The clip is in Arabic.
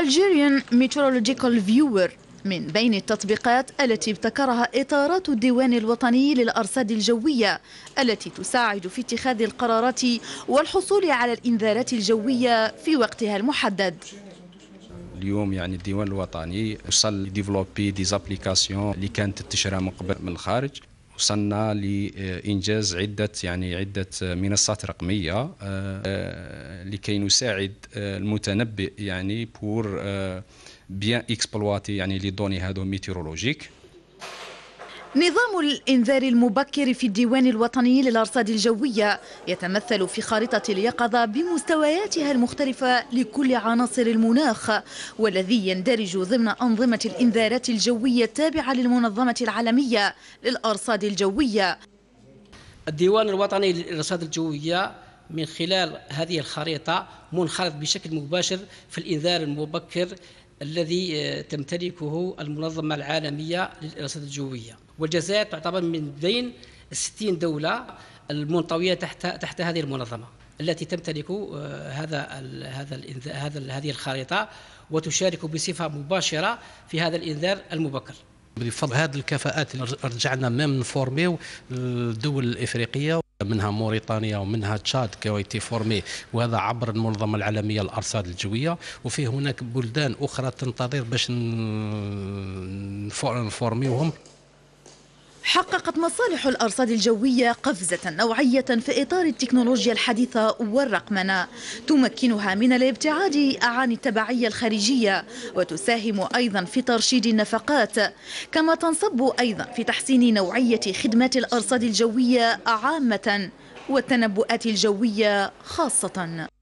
Algerian Meteorological Viewer من بين التطبيقات التي ابتكرها إطارات الديوان الوطني للأرصاد الجوية التي تساعد في اتخاذ القرارات والحصول على الإنذارات الجوية في وقتها المحدد اليوم يعني الديوان الوطني وصل ديفلوبي ديزابليكاسيون اللي كانت تشرى من قبل من الخارج وصلنا لانجاز عده يعني عده منصات رقميه آه، لكي نساعد آه، المتنبئ يعني بور بيان اكسبلواتي يعني لي دوني هادو ميتيرولوجيك نظام الإنذار المبكر في الديوان الوطني للأرصاد الجوية يتمثل في خارطة اليقظة بمستوياتها المختلفة لكل عناصر المناخ والذي يندرج ضمن أنظمة الإنذارات الجوية التابعة للمنظمة العالمية للأرصاد الجوية الديوان الوطني للأرصاد الجوية من خلال هذه الخريطة منخرط بشكل مباشر في الإنذار المبكر الذي آه، تمتلكه المنظمة العالمية للإرصاد الجوية والجزائر تعتبر من بين 60 دولة المنطوية تحت تحت هذه المنظمة التي تمتلك آه، هذا هذا هذا هذه الخريطة وتشارك بصفة مباشرة في هذا الإنذار المبكر بفضل هذه الكفاءات رجعنا ميم نفورميو آه، الدول الافريقيه منها موريتانيا ومنها تشاد كويتي فورمي وهذا عبر المنظمه العالميه الأرصاد الجويه وفي هناك بلدان اخرى تنتظر باش نفورميوهم حققت مصالح الأرصاد الجوية قفزة نوعية في إطار التكنولوجيا الحديثة والرقمنة تمكنها من الابتعاد عن التبعية الخارجية وتساهم أيضا في ترشيد النفقات كما تنصب أيضا في تحسين نوعية خدمات الأرصاد الجوية عامة والتنبؤات الجوية خاصة